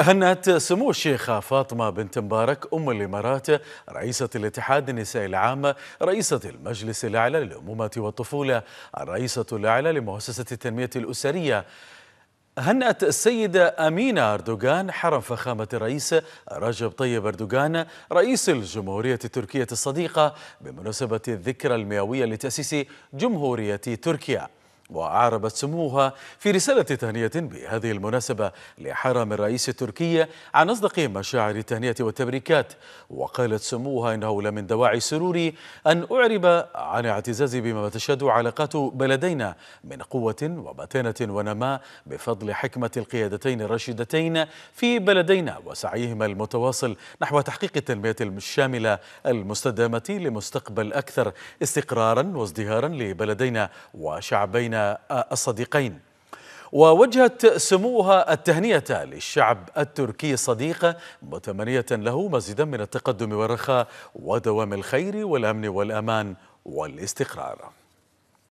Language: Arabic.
هنأت سمو الشيخة فاطمة بنت مبارك أم الإمارات رئيسة الاتحاد النسائي العام رئيسة المجلس الأعلى للأمومة والطفولة الرئيسة الأعلى لمؤسسة التنمية الأسرية هنأت السيدة أمينة أردوغان حرم فخامة الرئيس رجب طيب أردوغان رئيس الجمهورية التركية الصديقة بمناسبة الذكرى المئوية لتأسيس جمهورية تركيا وأعربت سموها في رسالة تهنية بهذه المناسبة لحرم الرئيس التركي عن أصدق مشاعر التهنئة والتبريكات وقالت سموها إنه لمن دواعي سروري أن أعرب عن اعتزازي بما تشهد علاقات بلدينا من قوة ومتانة ونماء بفضل حكمة القيادتين الرشيدتين في بلدينا وسعيهما المتواصل نحو تحقيق التنمية الشاملة المستدامة لمستقبل أكثر استقرارا وازدهارا لبلدينا وشعبينا بين الصديقين ووجهت سموها التهنئة للشعب التركي صديقة متمنية له مزيدا من التقدم والرخاء ودوام الخير والأمن والأمان والاستقرار